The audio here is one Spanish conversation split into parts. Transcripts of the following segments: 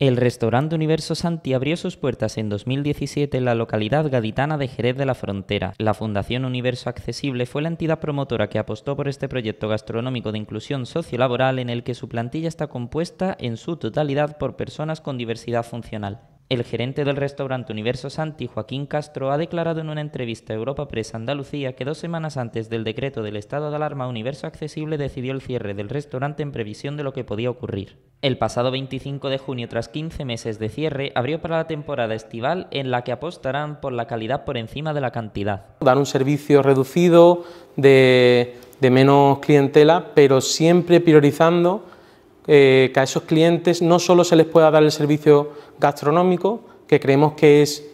El restaurante Universo Santi abrió sus puertas en 2017 en la localidad gaditana de Jerez de la Frontera. La Fundación Universo Accesible fue la entidad promotora que apostó por este proyecto gastronómico de inclusión sociolaboral en el que su plantilla está compuesta en su totalidad por personas con diversidad funcional. El gerente del restaurante Universo Santi, Joaquín Castro, ha declarado en una entrevista a Europa Press Andalucía que dos semanas antes del decreto del estado de alarma, Universo Accesible decidió el cierre del restaurante en previsión de lo que podía ocurrir. El pasado 25 de junio, tras 15 meses de cierre, abrió para la temporada estival en la que apostarán por la calidad por encima de la cantidad. Dar un servicio reducido, de, de menos clientela, pero siempre priorizando eh, que a esos clientes no solo se les pueda dar el servicio gastronómico, que creemos que es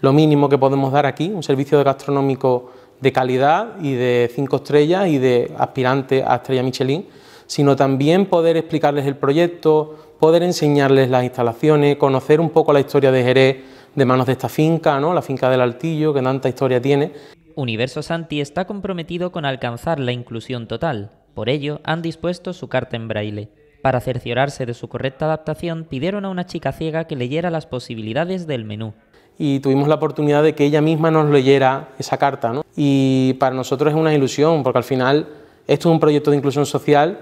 lo mínimo que podemos dar aquí, un servicio gastronómico de calidad y de cinco estrellas y de aspirante a estrella Michelin, sino también poder explicarles el proyecto, poder enseñarles las instalaciones, conocer un poco la historia de Jerez de manos de esta finca, ¿no? la finca del Altillo, que tanta historia tiene. Universo Santi está comprometido con alcanzar la inclusión total. Por ello, han dispuesto su carta en braille. Para cerciorarse de su correcta adaptación, pidieron a una chica ciega que leyera las posibilidades del menú. Y tuvimos la oportunidad de que ella misma nos leyera esa carta. Y para nosotros es una ilusión, porque al final esto es un proyecto de inclusión social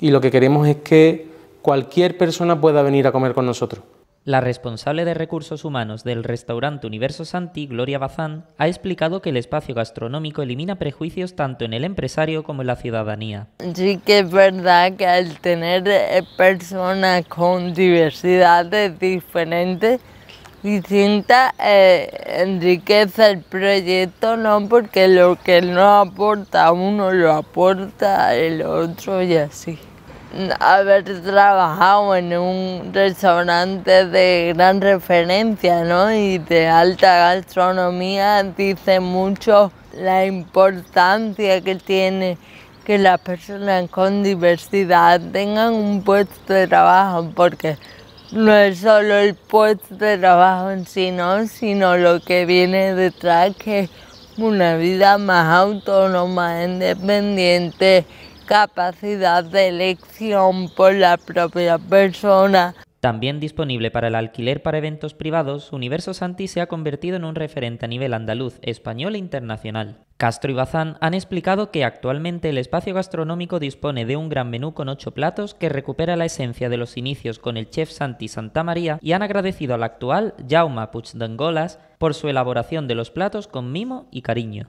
y lo que queremos es que cualquier persona pueda venir a comer con nosotros. La responsable de recursos humanos del restaurante Universo Santi, Gloria Bazán, ha explicado que el espacio gastronómico elimina prejuicios tanto en el empresario como en la ciudadanía. Sí que es verdad que al tener eh, personas con diversidades diferentes, distintas, eh, enriquece el proyecto, ¿no? Porque lo que no aporta uno lo aporta el otro y así haber trabajado en un restaurante de gran referencia y de alta gastronomía dice mucho la importancia que tiene que las personas con diversidad tengan un puesto de trabajo, porque no es solo el puesto de trabajo en sí, sino lo que viene detrás, que es una vida más autónoma, independiente capacidad de elección por la propia persona. También disponible para el alquiler para eventos privados, Universo Santi se ha convertido en un referente a nivel andaluz, español e internacional. Castro y Bazán han explicado que actualmente el espacio gastronómico dispone de un gran menú con ocho platos que recupera la esencia de los inicios con el chef Santi Santamaría y han agradecido al actual Jauma Puigdengolas por su elaboración de los platos con mimo y cariño.